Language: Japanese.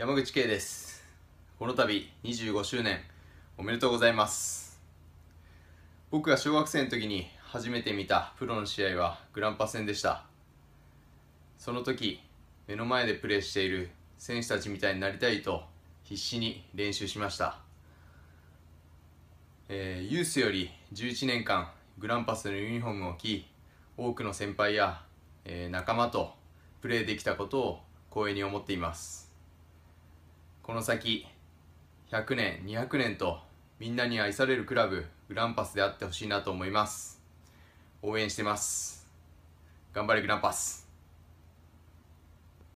山口圭ですこの度25周年おめでとうございます僕が小学生の時に初めて見たプロの試合はグランパ戦でしたその時目の前でプレーしている選手たちみたいになりたいと必死に練習しました、えー、ユースより11年間グランパスのユニフォームを着多くの先輩や、えー、仲間とプレーできたことを光栄に思っていますこの先100年200年とみんなに愛されるクラブグランパスであってほしいなと思います応援してます頑張れグランパス